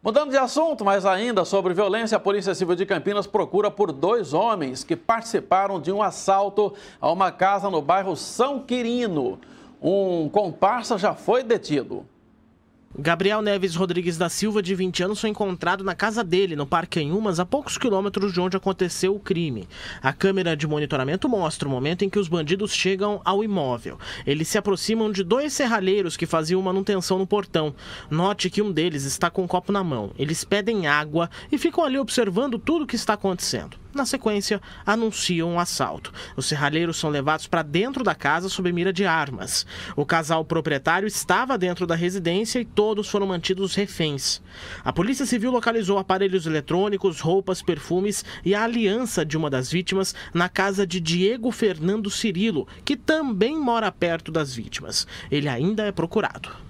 Mudando de assunto, mas ainda sobre violência, a Polícia Civil de Campinas procura por dois homens que participaram de um assalto a uma casa no bairro São Quirino. Um comparsa já foi detido. Gabriel Neves Rodrigues da Silva, de 20 anos, foi encontrado na casa dele, no Parque Anhumas, a poucos quilômetros de onde aconteceu o crime. A câmera de monitoramento mostra o momento em que os bandidos chegam ao imóvel. Eles se aproximam de dois serralheiros que faziam manutenção no portão. Note que um deles está com um copo na mão. Eles pedem água e ficam ali observando tudo o que está acontecendo. Na sequência, anunciam um assalto. Os serralheiros são levados para dentro da casa sob mira de armas. O casal proprietário estava dentro da residência e todos foram mantidos reféns. A Polícia Civil localizou aparelhos eletrônicos, roupas, perfumes e a aliança de uma das vítimas na casa de Diego Fernando Cirilo, que também mora perto das vítimas. Ele ainda é procurado.